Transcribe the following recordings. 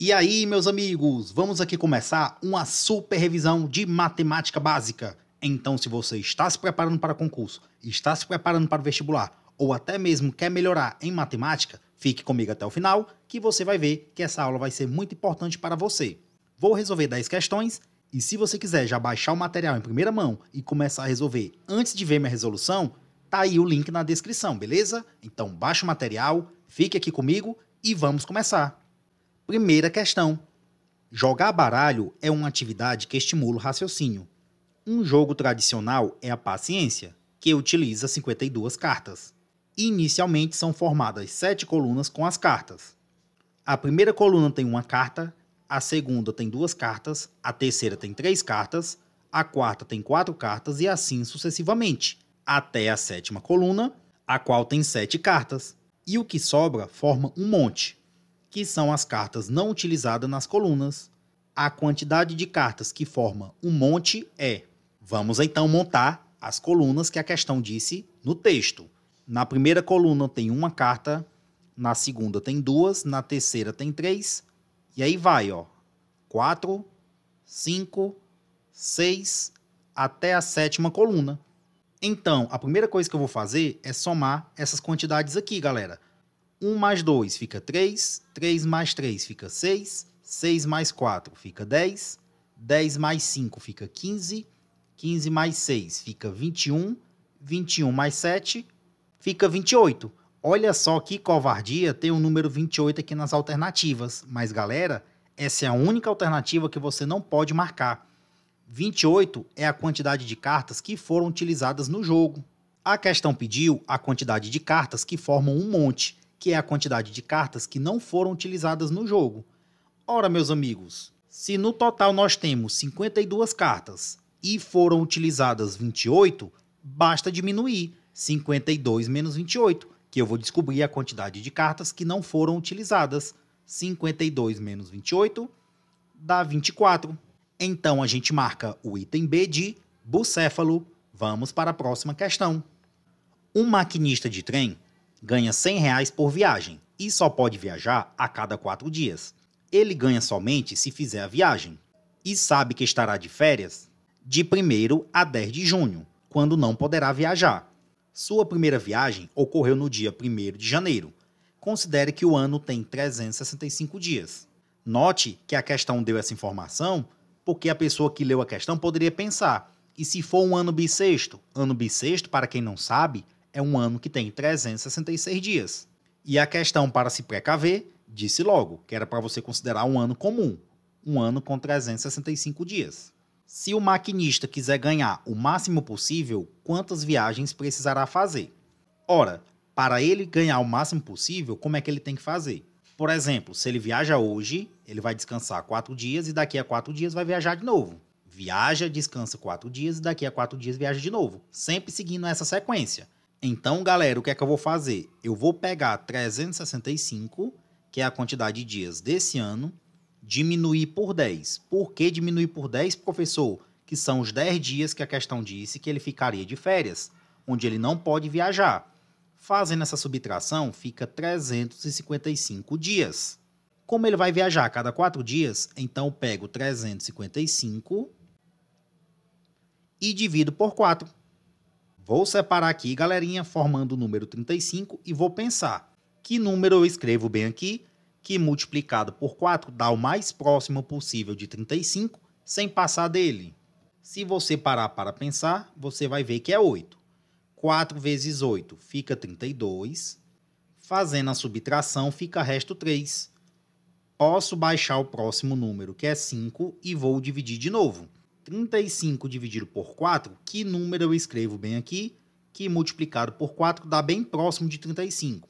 E aí, meus amigos, vamos aqui começar uma super revisão de matemática básica. Então, se você está se preparando para concurso, está se preparando para vestibular ou até mesmo quer melhorar em matemática, fique comigo até o final que você vai ver que essa aula vai ser muito importante para você. Vou resolver 10 questões e se você quiser já baixar o material em primeira mão e começar a resolver antes de ver minha resolução, tá aí o link na descrição, beleza? Então baixa o material, fique aqui comigo e vamos começar. Primeira questão: jogar baralho é uma atividade que estimula o raciocínio. Um jogo tradicional é a paciência, que utiliza 52 cartas. Inicialmente são formadas sete colunas com as cartas. A primeira coluna tem uma carta, a segunda tem duas cartas, a terceira tem três cartas, a quarta tem quatro cartas e assim sucessivamente, até a sétima coluna, a qual tem sete cartas, e o que sobra forma um monte que são as cartas não utilizadas nas colunas. A quantidade de cartas que forma um monte é. Vamos então montar as colunas que a questão disse no texto. Na primeira coluna tem uma carta, na segunda tem duas, na terceira tem três, e aí vai, ó. Quatro, cinco, seis, até a sétima coluna. Então, a primeira coisa que eu vou fazer é somar essas quantidades aqui, galera. 1 mais 2 fica 3, 3 mais 3 fica 6, 6 mais 4 fica 10, 10 mais 5 fica 15, 15 mais 6 fica 21, 21 mais 7 fica 28. Olha só que covardia ter o um número 28 aqui nas alternativas, mas galera, essa é a única alternativa que você não pode marcar. 28 é a quantidade de cartas que foram utilizadas no jogo. A questão pediu a quantidade de cartas que formam um monte que é a quantidade de cartas que não foram utilizadas no jogo. Ora, meus amigos, se no total nós temos 52 cartas e foram utilizadas 28, basta diminuir 52 menos 28, que eu vou descobrir a quantidade de cartas que não foram utilizadas. 52 menos 28 dá 24. Então a gente marca o item B de bucéfalo. Vamos para a próxima questão. Um maquinista de trem ganha 100 reais por viagem e só pode viajar a cada quatro dias. Ele ganha somente se fizer a viagem e sabe que estará de férias de 1 a 10 de junho, quando não poderá viajar. Sua primeira viagem ocorreu no dia 1 de janeiro. Considere que o ano tem 365 dias. Note que a questão deu essa informação porque a pessoa que leu a questão poderia pensar: e se for um ano bissexto? Ano bissexto, para quem não sabe, é um ano que tem 366 dias. E a questão para se precaver disse logo que era para você considerar um ano comum, um ano com 365 dias. Se o maquinista quiser ganhar o máximo possível, quantas viagens precisará fazer? Ora, para ele ganhar o máximo possível, como é que ele tem que fazer? Por exemplo, se ele viaja hoje, ele vai descansar quatro dias e daqui a quatro dias vai viajar de novo. Viaja, descansa quatro dias e daqui a quatro dias viaja de novo, sempre seguindo essa sequência. Então, galera, o que é que eu vou fazer? Eu vou pegar 365, que é a quantidade de dias desse ano, diminuir por 10. Por que diminuir por 10, professor? Que são os 10 dias que a questão disse que ele ficaria de férias, onde ele não pode viajar. Fazendo essa subtração, fica 355 dias. Como ele vai viajar a cada 4 dias, então eu pego 355 e divido por 4. Vou separar aqui, galerinha, formando o número 35 e vou pensar que número eu escrevo bem aqui, que multiplicado por 4 dá o mais próximo possível de 35 sem passar dele. Se você parar para pensar, você vai ver que é 8. 4 vezes 8 fica 32. Fazendo a subtração, fica resto 3. Posso baixar o próximo número, que é 5, e vou dividir de novo. 35 dividido por 4, que número eu escrevo bem aqui, que multiplicado por 4 dá bem próximo de 35.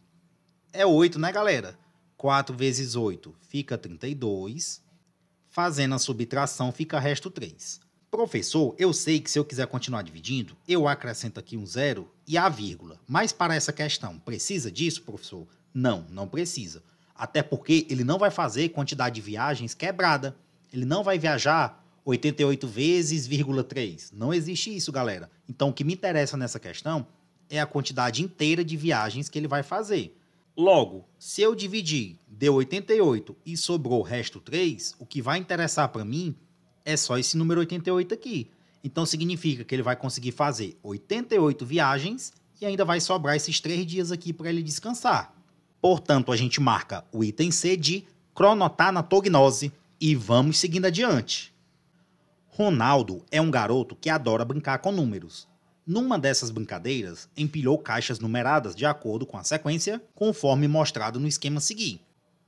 É 8, né, galera? 4 vezes 8 fica 32. Fazendo a subtração, fica resto 3. Professor, eu sei que se eu quiser continuar dividindo, eu acrescento aqui um zero e a vírgula. Mas para essa questão, precisa disso, professor? Não, não precisa. Até porque ele não vai fazer quantidade de viagens quebrada. Ele não vai viajar 88 vezes, vírgula 3. Não existe isso, galera. Então, o que me interessa nessa questão é a quantidade inteira de viagens que ele vai fazer. Logo, se eu dividir, deu 88 e sobrou o resto 3, o que vai interessar para mim é só esse número 88 aqui. Então significa que ele vai conseguir fazer 88 viagens e ainda vai sobrar esses 3 dias aqui para ele descansar. Portanto, a gente marca o item C de cronotar na tognose e vamos seguindo adiante. Ronaldo é um garoto que adora brincar com números. Numa dessas brincadeiras, empilhou caixas numeradas de acordo com a sequência, conforme mostrado no esquema seguir.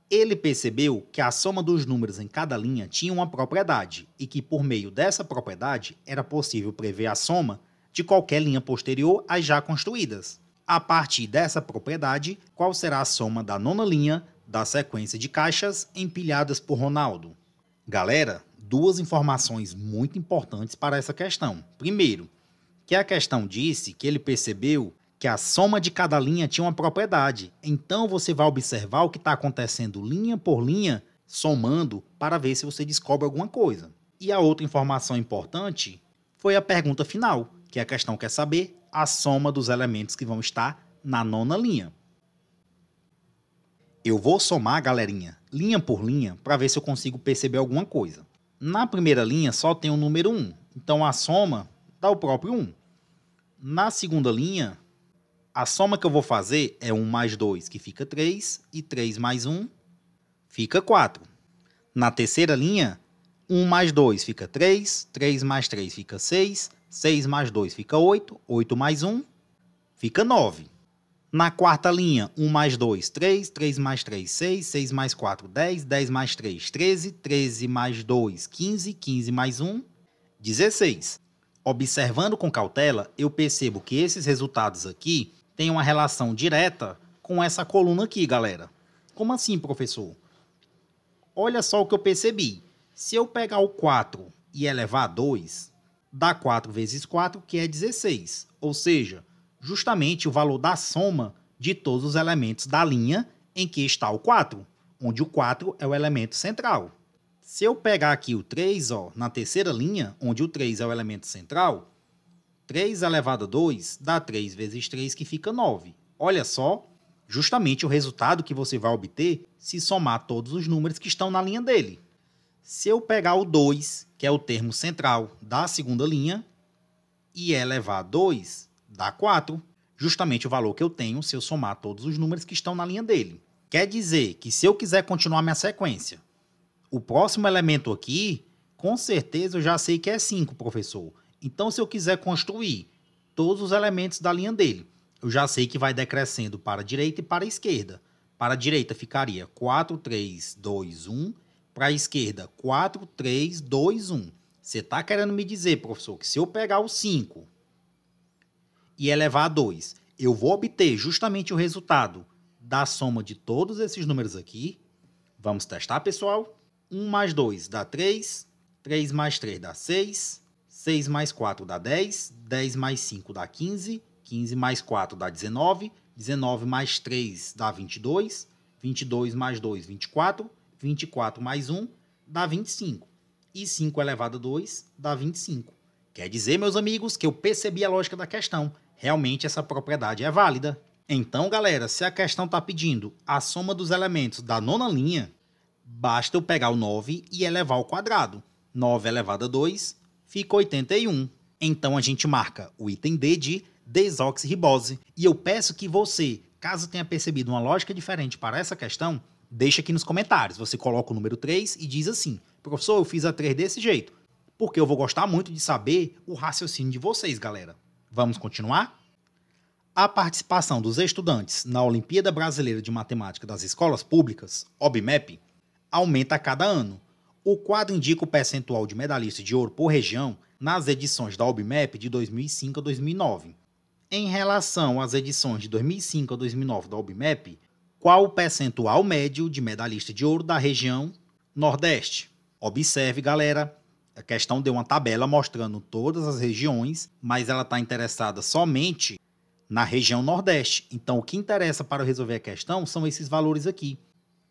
Ele percebeu que a soma dos números em cada linha tinha uma propriedade e que, por meio dessa propriedade, era possível prever a soma de qualquer linha posterior às já construídas. A partir dessa propriedade, qual será a soma da nona linha da sequência de caixas empilhadas por Ronaldo? Galera, duas informações muito importantes para essa questão. Primeiro, que a questão disse que ele percebeu que a soma de cada linha tinha uma propriedade. Então você vai observar o que está acontecendo linha por linha, somando, para ver se você descobre alguma coisa. E a outra informação importante foi a pergunta final, que a questão quer saber a soma dos elementos que vão estar na nona linha. Eu vou somar, galerinha, linha por linha, para ver se eu consigo perceber alguma coisa. Na primeira linha só tem o número 1, então a soma dá o próprio 1. Na segunda linha, a soma que eu vou fazer é 1 mais 2, que fica 3, e 3 mais 1 fica 4. Na terceira linha, 1 mais 2 fica 3, 3 mais 3 fica 6, 6 mais 2 fica 8, 8 mais 1 fica 9. Na quarta linha, 1 mais 2, 3, 3 mais 3, 6, 6 mais 4, 10, 10 mais 3, 13, 13 mais 2, 15, 15 mais 1, 16. Observando com cautela, eu percebo que esses resultados aqui têm uma relação direta com essa coluna aqui, galera. Como assim, professor? Olha só o que eu percebi. Se eu pegar o 4 e elevar a 2, dá 4 vezes 4, que é 16. Ou seja, justamente o valor da soma de todos os elementos da linha em que está o 4, onde o 4 é o elemento central. Se eu pegar aqui o 3, ó, na terceira linha, onde o 3 é o elemento central, 3 elevado a 2 dá 3 vezes 3, que fica 9. Olha só, justamente o resultado que você vai obter se somar todos os números que estão na linha dele. Se eu pegar o 2, que é o termo central da segunda linha, e elevar a 2, dá 4, justamente o valor que eu tenho se eu somar todos os números que estão na linha dele. Quer dizer que se eu quiser continuar minha sequência, o próximo elemento aqui, com certeza eu já sei que é 5, professor. Então, se eu quiser construir todos os elementos da linha dele, eu já sei que vai decrescendo para a direita e para a esquerda. Para a direita ficaria 4, 3, 2, 1. Para a esquerda, 4, 3, 2, 1. Você está querendo me dizer, professor, que se eu pegar o 5 e elevar é a 2, eu vou obter justamente o resultado da soma de todos esses números aqui. Vamos testar, pessoal. 1 mais 2 dá 3, 3 mais 3 dá 6, 6 mais 4 dá 10, 10 mais 5 dá 15, 15 mais 4 dá 19, 19 mais 3 dá 22, 22 mais 2, 24, 24 mais 1 dá 25. E 5 elevado a 2 dá 25. Quer dizer, meus amigos, que eu percebi a lógica da questão realmente essa propriedade é válida. Então, galera, se a questão está pedindo a soma dos elementos da nona linha, basta eu pegar o 9 e elevar ao quadrado. 9 elevado a 2 fica 81. Então a gente marca o item D de desoxirribose. E eu peço que você, caso tenha percebido uma lógica diferente para essa questão, deixe aqui nos comentários. Você coloca o número 3 e diz assim: professor, eu fiz a 3 desse jeito. Porque eu vou gostar muito de saber o raciocínio de vocês, galera. Vamos continuar? A participação dos estudantes na Olimpíada Brasileira de Matemática das Escolas Públicas, OBMEP, aumenta a cada ano. O quadro indica o percentual de medalhistas de ouro por região nas edições da OBMEP de 2005 a 2009. Em relação às edições de 2005 a 2009 da OBMEP, qual o percentual médio de medalhista de ouro da região Nordeste? Observe, galera, a questão deu uma tabela mostrando todas as regiões, mas ela está interessada somente na região Nordeste. Então, o que interessa para resolver a questão são esses valores aqui.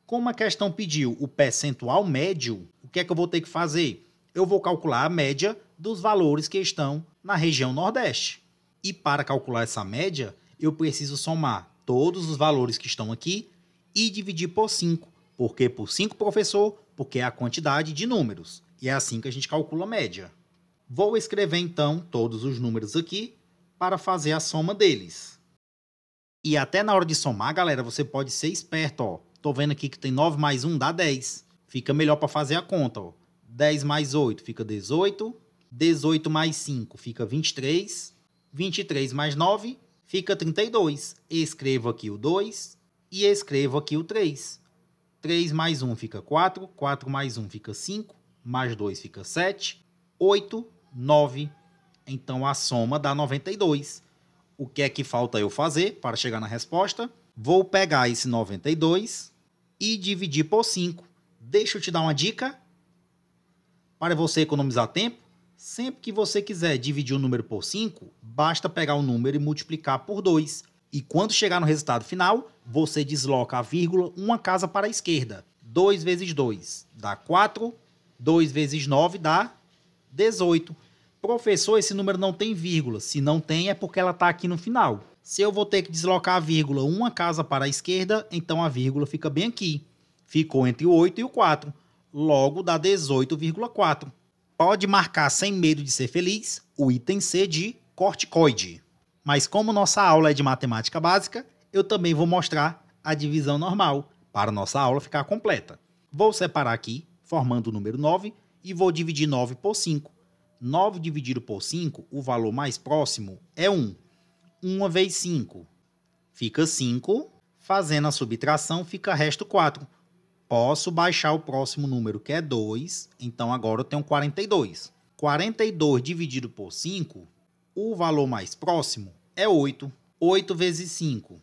Como a questão pediu o percentual médio, o que é que eu vou ter que fazer? Eu vou calcular a média dos valores que estão na região Nordeste. E para calcular essa média, eu preciso somar todos os valores que estão aqui e dividir por 5. Por que por 5, professor? Porque é a quantidade de números. E é assim que a gente calcula a média. Vou escrever então todos os números aqui para fazer a soma deles. E até na hora de somar, galera, você pode ser esperto, ó. Tô vendo aqui que tem 9 mais 1 dá 10. Fica melhor para fazer a conta, ó. 10 mais 8 fica 18, 18 mais 5 fica 23, 23 mais 9 fica 32. Escrevo aqui o 2 e escrevo aqui o 3. 3 mais 1 fica 4, 4 mais 1 fica 5, mais 2 fica 7, 8, 9. Então a soma dá 92. O que é que falta eu fazer para chegar na resposta? Vou pegar esse 92 e dividir por 5. Deixa eu te dar uma dica para você economizar tempo. Sempre que você quiser dividir um número por 5, basta pegar o um número e multiplicar por 2. E quando chegar no resultado final, você desloca a vírgula uma casa para a esquerda. 2 vezes 2 dá 4 2 vezes 9 dá 18. Professor, esse número não tem vírgula. Se não tem, é porque ela está aqui no final. Se eu vou ter que deslocar a vírgula uma casa para a esquerda, então a vírgula fica bem aqui. Ficou entre o 8 e o 4. Logo dá 18,4. Pode marcar sem medo de ser feliz o item C de corticoide. Mas como nossa aula é de matemática básica, eu também vou mostrar a divisão normal para nossa aula ficar completa. Vou separar aqui formando o número 9, e vou dividir 9 por 5. 9 dividido por 5, o valor mais próximo é 1. 1 vezes 5 fica 5. Fazendo a subtração, fica resto 4. Posso baixar o próximo número, que é 2. Então, agora eu tenho 42. 42 dividido por 5, o valor mais próximo é 8. 8 vezes 5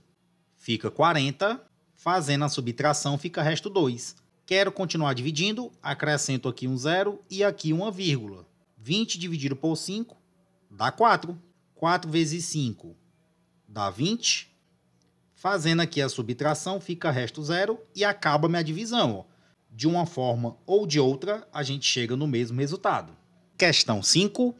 fica 40. Fazendo a subtração, fica resto 2. Quero continuar dividindo, acrescento aqui um zero e aqui uma vírgula. 20 dividido por 5 dá 4. 4 vezes 5 dá 20. Fazendo aqui a subtração, fica resto zero e acaba minha divisão. De uma forma ou de outra, a gente chega no mesmo resultado. Questão 5.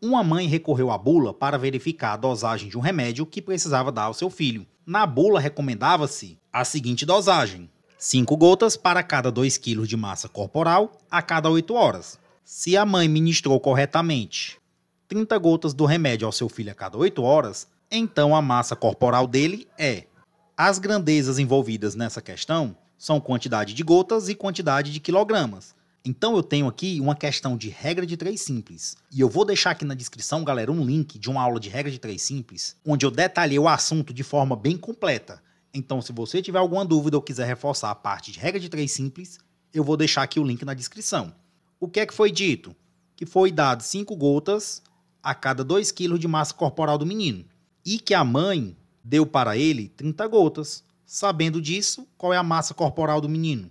Uma mãe recorreu à bula para verificar a dosagem de um remédio que precisava dar ao seu filho. Na bula recomendava-se a seguinte dosagem: 5 gotas para cada 2 kg de massa corporal a cada 8 horas, se a mãe ministrou corretamente. 30 gotas do remédio ao seu filho a cada 8 horas, então a massa corporal dele é. As grandezas envolvidas nessa questão são quantidade de gotas e quantidade de quilogramas. Então eu tenho aqui uma questão de regra de três simples. E eu vou deixar aqui na descrição, galera, um link de uma aula de regra de três simples, onde eu detalhei o assunto de forma bem completa. Então, se você tiver alguma dúvida ou quiser reforçar a parte de regra de três simples, eu vou deixar aqui o link na descrição. O que é que foi dito? Que foi dado 5 gotas a cada 2 kg de massa corporal do menino e que a mãe deu para ele 30 gotas. Sabendo disso, qual é a massa corporal do menino?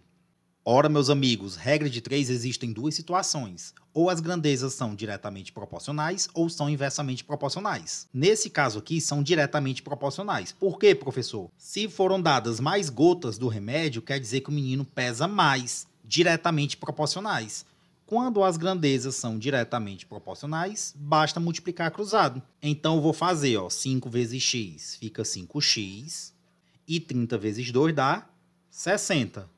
Ora, meus amigos, regra de três existem duas situações. Ou as grandezas são diretamente proporcionais ou são inversamente proporcionais. Nesse caso aqui, são diretamente proporcionais. Por quê, professor? Se foram dadas mais gotas do remédio, quer dizer que o menino pesa mais, diretamente proporcionais. Quando as grandezas são diretamente proporcionais, basta multiplicar cruzado. Então, eu vou fazer ó, 5 vezes x fica 5x, e 30 vezes 2 dá 60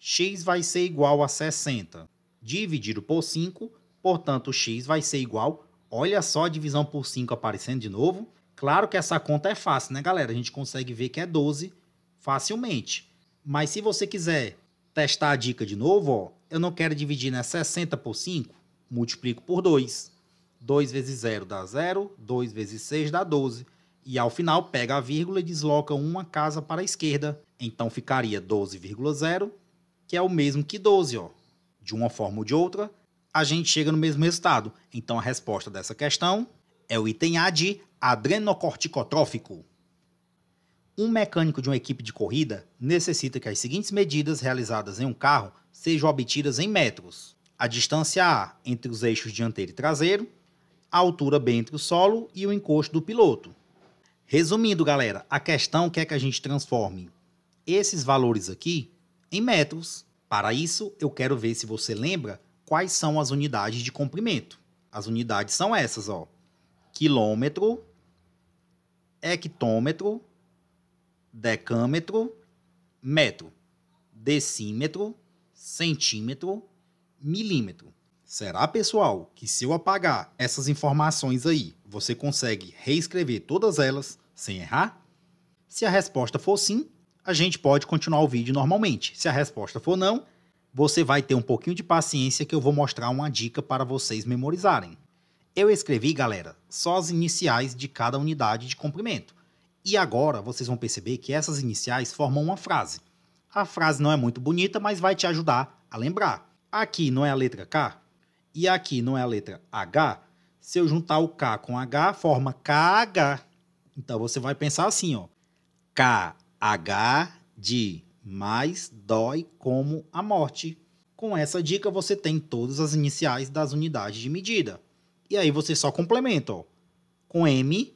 x vai ser igual a 60. Dividido por 5, portanto, x vai ser igual... Olha só a divisão por 5 aparecendo de novo. Claro que essa conta é fácil, né, galera? A gente consegue ver que é 12 facilmente. Mas se você quiser testar a dica de novo, ó, eu não quero dividir né, 60 por 5, multiplico por 2. 2 vezes 0 dá 0, 2 vezes 6 dá 12. E ao final pega a vírgula e desloca uma casa para a esquerda. Então ficaria 12,0 que é o mesmo que 12, ó. De uma forma ou de outra, a gente chega no mesmo resultado. Então a resposta dessa questão é o item A de adrenocorticotrófico. Um mecânico de uma equipe de corrida necessita que as seguintes medidas realizadas em um carro sejam obtidas em metros: a distância A entre os eixos dianteiro e traseiro, a altura B entre o solo e o encosto do piloto. Resumindo, galera, a questão quer que a gente transforme esses valores aqui em metros. Para isso, eu quero ver se você lembra quais são as unidades de comprimento. As unidades são essas, ó. Quilômetro, hectômetro, decâmetro, metro, decímetro, centímetro, milímetro. Será, pessoal, que se eu apagar essas informações aí, você consegue reescrever todas elas sem errar? Se a resposta for sim, a gente pode continuar o vídeo normalmente. Se a resposta for não, você vai ter um pouquinho de paciência que eu vou mostrar uma dica para vocês memorizarem. Eu escrevi, galera, só as iniciais de cada unidade de comprimento. E agora vocês vão perceber que essas iniciais formam uma frase. A frase não é muito bonita, mas vai te ajudar a lembrar. Aqui não é a letra K e aqui não é a letra H. Se eu juntar o K com H, forma KH. Então você vai pensar assim, ó. K H de mais dói como a morte. Com essa dica você tem todas as iniciais das unidades de medida. E aí você só complementa ó, com M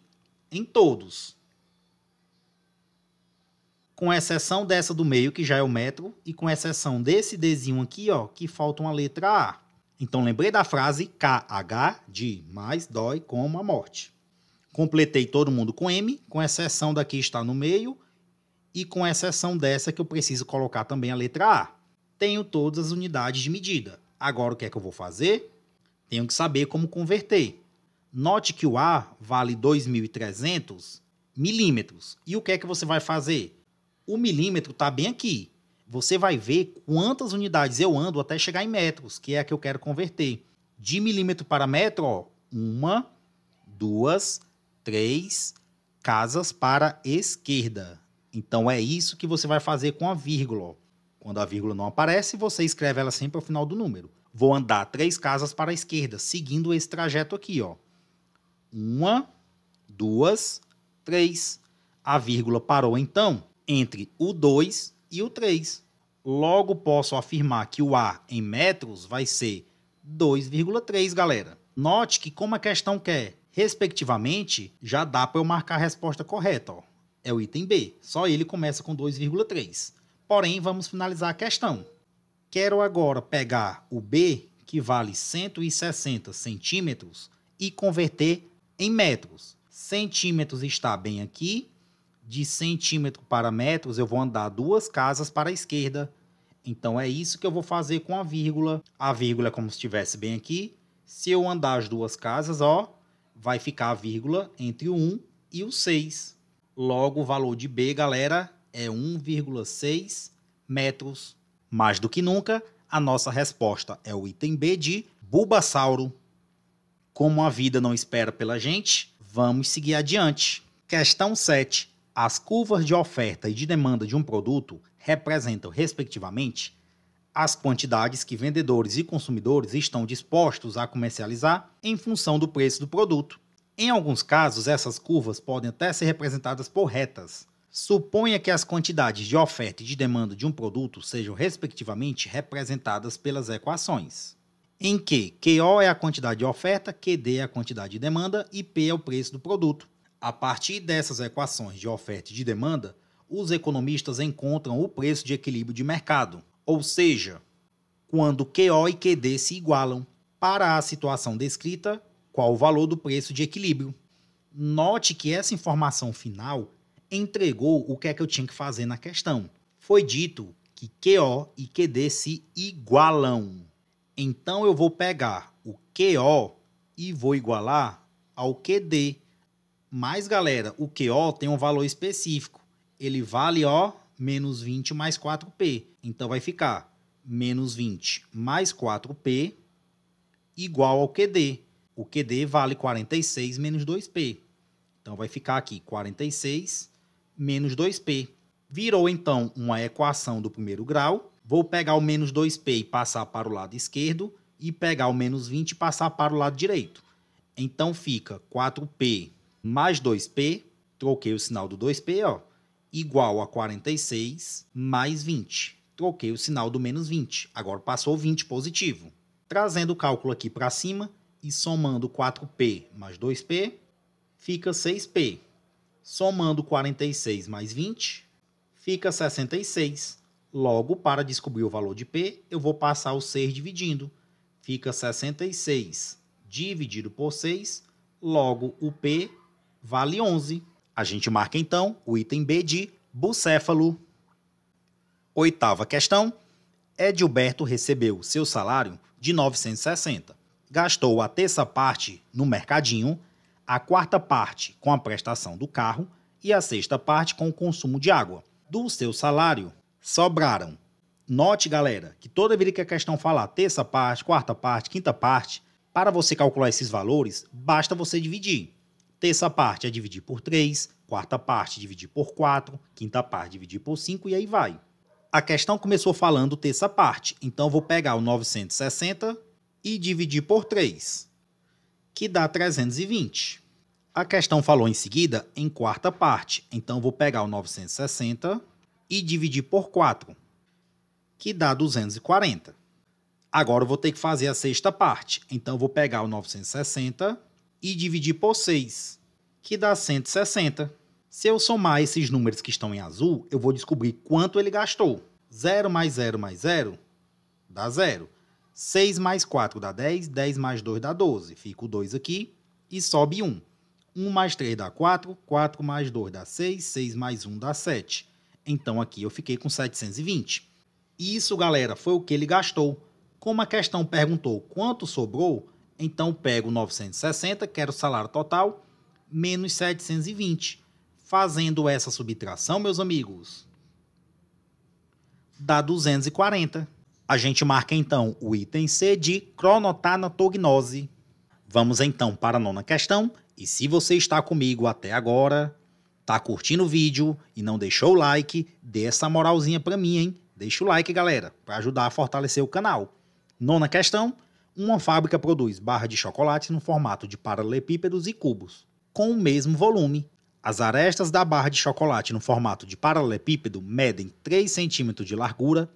em todos. Com exceção dessa do meio, que já é o metro, e com exceção desse desenho aqui, ó, que falta uma letra A. Então lembrei da frase KH de mais dói como a morte. Completei todo mundo com M, com exceção daqui está no meio, e com exceção dessa que eu preciso colocar também a letra A. Tenho todas as unidades de medida. Agora o que é que eu vou fazer? Tenho que saber como converter. Note que o A vale 2.300 milímetros. E o que é que você vai fazer? O milímetro está bem aqui. Você vai ver quantas unidades eu ando até chegar em metros, que é a que eu quero converter. De milímetro para metro, ó, uma, duas, três casas para esquerda. Então é isso que você vai fazer com a vírgula. Quando a vírgula não aparece, você escreve ela sempre ao final do número. Vou andar três casas para a esquerda, seguindo esse trajeto aqui, ó. Uma, duas, três. A vírgula parou então entre o 2 e o 3. Logo posso afirmar que o A em metros vai ser 2,3, galera. Note que como a questão quer, respectivamente, já dá para eu marcar a resposta correta, ó é o item B. Só ele começa com 2,3. Porém, vamos finalizar a questão. Quero agora pegar o B, que vale 160 centímetros, e converter em metros. Centímetros está bem aqui. De centímetro para metros, eu vou andar duas casas para a esquerda. Então, é isso que eu vou fazer com a vírgula. A vírgula é como se estivesse bem aqui. Se eu andar as duas casas, ó, vai ficar a vírgula entre o 1 e o 6. Logo, o valor de B, galera, é 1,6 metros. Mais do que nunca, a nossa resposta é o item B de Bulbasauro. Como a vida não espera pela gente, vamos seguir adiante. Questão 7. As curvas de oferta e de demanda de um produto representam, respectivamente, as quantidades que vendedores e consumidores estão dispostos a comercializar em função do preço do produto. Em alguns casos, essas curvas podem até ser representadas por retas. Suponha que as quantidades de oferta e de demanda de um produto sejam respectivamente representadas pelas equações, em que QO é a quantidade de oferta, QD é a quantidade de demanda e P é o preço do produto. A partir dessas equações de oferta e de demanda, os economistas encontram o preço de equilíbrio de mercado, ou seja, quando QO e QD se igualam. Para a situação descrita, qual o valor do preço de equilíbrio. Note que essa informação final entregou o que é que eu tinha que fazer na questão. Foi dito que QO e QD se igualam. Então eu vou pegar o QO e vou igualar ao QD. Mas galera, o QO tem um valor específico. Ele vale ó menos 20 mais 4P. Então vai ficar menos 20 mais 4P igual ao QD o QD vale 46 menos 2P. Então, vai ficar aqui 46 menos 2P. Virou, então, uma equação do primeiro grau. Vou pegar o menos 2P e passar para o lado esquerdo e pegar o menos 20 e passar para o lado direito. Então, fica 4P mais 2P, troquei o sinal do 2P, ó, igual a 46 mais 20. Troquei o sinal do menos 20, agora passou 20 positivo. Trazendo o cálculo aqui para cima, e somando 4P mais 2P, fica 6P. Somando 46 mais 20, fica 66. Logo, para descobrir o valor de P, eu vou passar o 6 dividindo. Fica 66 dividido por 6, logo o P vale 11. A gente marca então o item B de bucéfalo. Oitava questão. Edilberto recebeu seu salário de 960 gastou a terça parte no mercadinho, a quarta parte com a prestação do carro e a sexta parte com o consumo de água. Do seu salário, sobraram. Note, galera, que toda vez que a questão falar terça parte, quarta parte, quinta parte, para você calcular esses valores, basta você dividir. Terça parte é dividir por 3, quarta parte dividir por 4, quinta parte dividir por 5 e aí vai. A questão começou falando terça parte, então vou pegar o 960 e dividir por 3, que dá 320. A questão falou em seguida em quarta parte, então vou pegar o 960 e dividir por 4, que dá 240. Agora vou ter que fazer a sexta parte, então vou pegar o 960 e dividir por 6, que dá 160. Se eu somar esses números que estão em azul, eu vou descobrir quanto ele gastou. 0 mais 0 mais 0 dá 0. 6 mais 4 dá 10, 10 mais 2 dá 12. Fica o 2 aqui e sobe 1. 1 mais 3 dá 4, 4 mais 2 dá 6, 6 mais 1 dá 7. Então aqui eu fiquei com 720. Isso, galera, foi o que ele gastou. Como a questão perguntou quanto sobrou, então pego 960, que era o salário total, menos 720. Fazendo essa subtração, meus amigos, dá 240. A gente marca então o item C de cronotanatognose. Vamos então para a nona questão. E se você está comigo até agora, tá curtindo o vídeo e não deixou o like, dê essa moralzinha para mim, hein? Deixa o like, galera, para ajudar a fortalecer o canal. Nona questão: uma fábrica produz barra de chocolate no formato de paralelepípedos e cubos, com o mesmo volume. As arestas da barra de chocolate no formato de paralelepípedo medem 3 cm de largura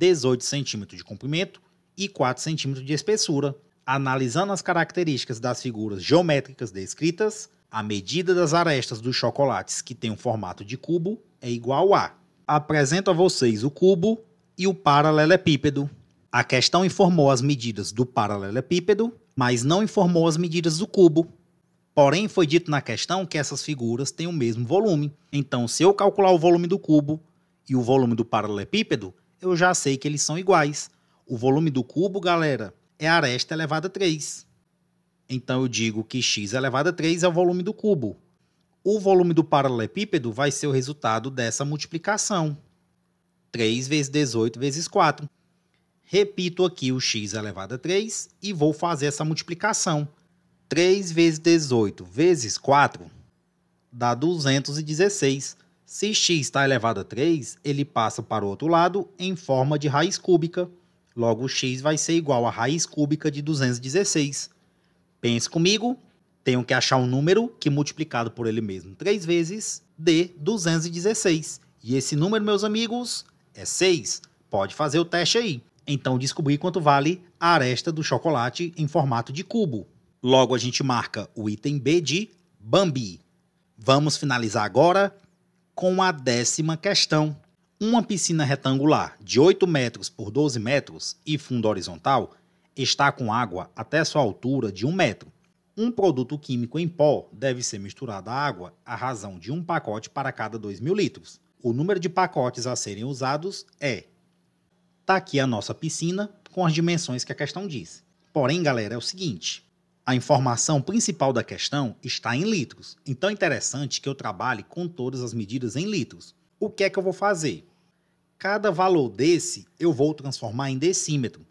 18 cm de comprimento e 4 cm de espessura. Analisando as características das figuras geométricas descritas, a medida das arestas dos chocolates que tem o um formato de cubo é igual a. Apresento a vocês o cubo e o paralelepípedo. A questão informou as medidas do paralelepípedo, mas não informou as medidas do cubo. Porém, foi dito na questão que essas figuras têm o mesmo volume. Então, se eu calcular o volume do cubo e o volume do paralelepípedo, eu já sei que eles são iguais. O volume do cubo, galera, é aresta elevada a 3. Então eu digo que x elevado a 3 é o volume do cubo. O volume do paralelepípedo vai ser o resultado dessa multiplicação. 3 vezes 18 vezes 4. Repito aqui o x elevado a 3 e vou fazer essa multiplicação. 3 vezes 18 vezes 4 dá 216. Se x está elevado a 3, ele passa para o outro lado em forma de raiz cúbica. Logo, x vai ser igual à raiz cúbica de 216. Pense comigo, tenho que achar um número que multiplicado por ele mesmo três vezes dê 216. E esse número, meus amigos, é 6. Pode fazer o teste aí. Então, descobri quanto vale a aresta do chocolate em formato de cubo. Logo, a gente marca o item B de Bambi. Vamos finalizar agora com a décima questão. Uma piscina retangular de 8 metros por 12 metros e fundo horizontal está com água até sua altura de 1 metro. Um produto químico em pó deve ser misturado à água à razão de um pacote para cada 2 mil litros. O número de pacotes a serem usados é. Está aqui a nossa piscina com as dimensões que a questão diz. Porém, galera, é o seguinte: a informação principal da questão está em litros, então é interessante que eu trabalhe com todas as medidas em litros. O que é que eu vou fazer? Cada valor desse eu vou transformar em decímetro,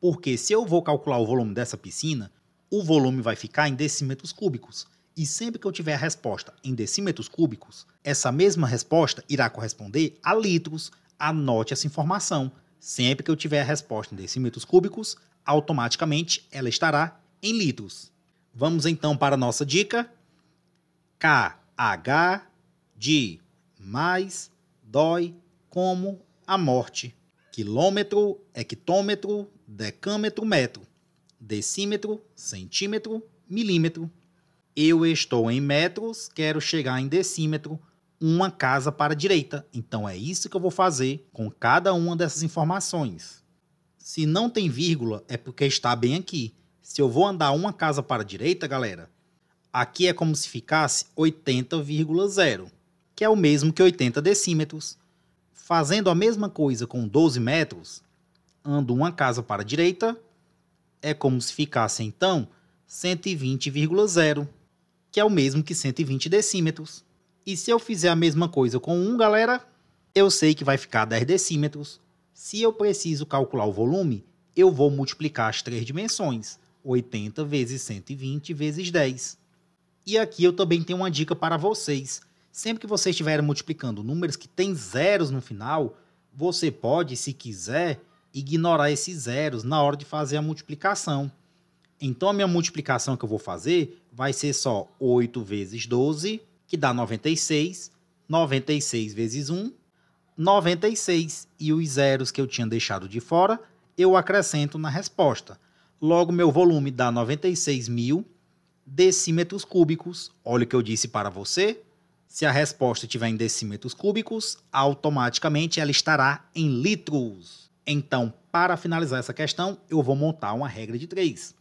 porque se eu vou calcular o volume dessa piscina, o volume vai ficar em decímetros cúbicos, e sempre que eu tiver a resposta em decímetros cúbicos, essa mesma resposta irá corresponder a litros. Anote essa informação. Sempre que eu tiver a resposta em decímetros cúbicos, automaticamente ela estará em litros. Vamos então para a nossa dica. KH de mais dói como a morte. Quilômetro, hectômetro, decâmetro, metro. Decímetro, centímetro, milímetro. Eu estou em metros, quero chegar em decímetro, uma casa para a direita. Então é isso que eu vou fazer com cada uma dessas informações. Se não tem vírgula, é porque está bem aqui. Se eu vou andar uma casa para a direita, galera, aqui é como se ficasse 80,0, que é o mesmo que 80 decímetros. Fazendo a mesma coisa com 12 metros, ando uma casa para a direita, é como se ficasse então 120,0, que é o mesmo que 120 decímetros. E se eu fizer a mesma coisa com 1, galera, eu sei que vai ficar 10 decímetros. Se eu preciso calcular o volume, eu vou multiplicar as três dimensões. 80 vezes 120 vezes 10. E aqui eu também tenho uma dica para vocês. Sempre que você estiver multiplicando números que têm zeros no final, você pode, se quiser, ignorar esses zeros na hora de fazer a multiplicação. Então, a minha multiplicação que eu vou fazer vai ser só 8 vezes 12, que dá 96, 96 vezes 1, 96. E os zeros que eu tinha deixado de fora, eu acrescento na resposta. Logo, meu volume dá 96 mil decímetros cúbicos. Olha o que eu disse para você. Se a resposta estiver em decímetros cúbicos, automaticamente ela estará em litros. Então, para finalizar essa questão, eu vou montar uma regra de três.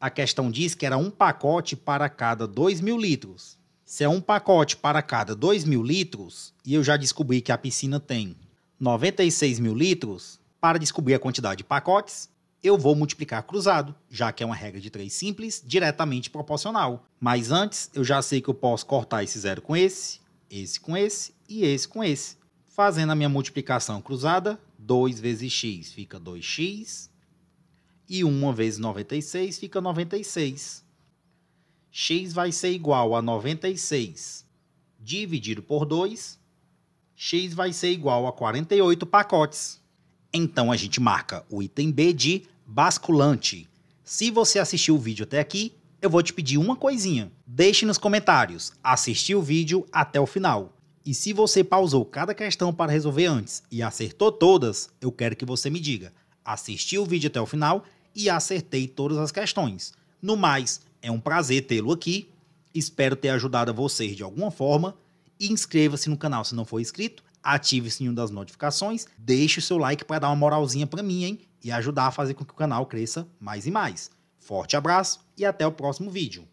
A questão diz que era um pacote para cada 2 mil litros. Se é um pacote para cada 2 mil litros, e eu já descobri que a piscina tem 96 mil litros, para descobrir a quantidade de pacotes, eu vou multiplicar cruzado, já que é uma regra de 3 simples, diretamente proporcional. Mas antes, eu já sei que eu posso cortar esse zero com esse, esse com esse e esse com esse. Fazendo a minha multiplicação cruzada, 2 vezes x fica 2x, e 1 vezes 96 fica 96. x vai ser igual a 96 dividido por 2, x vai ser igual a 48 pacotes. Então a gente marca o item B de basculante. Se você assistiu o vídeo até aqui, eu vou te pedir uma coisinha. Deixe nos comentários, assistiu o vídeo até o final. E se você pausou cada questão para resolver antes e acertou todas, eu quero que você me diga. Assisti o vídeo até o final e acertei todas as questões. No mais, é um prazer tê-lo aqui. Espero ter ajudado a vocês de alguma forma. Inscreva-se no canal se não for inscrito, ative o sininho das notificações, deixe o seu like para dar uma moralzinha para mim, hein? e ajudar a fazer com que o canal cresça mais e mais. Forte abraço e até o próximo vídeo.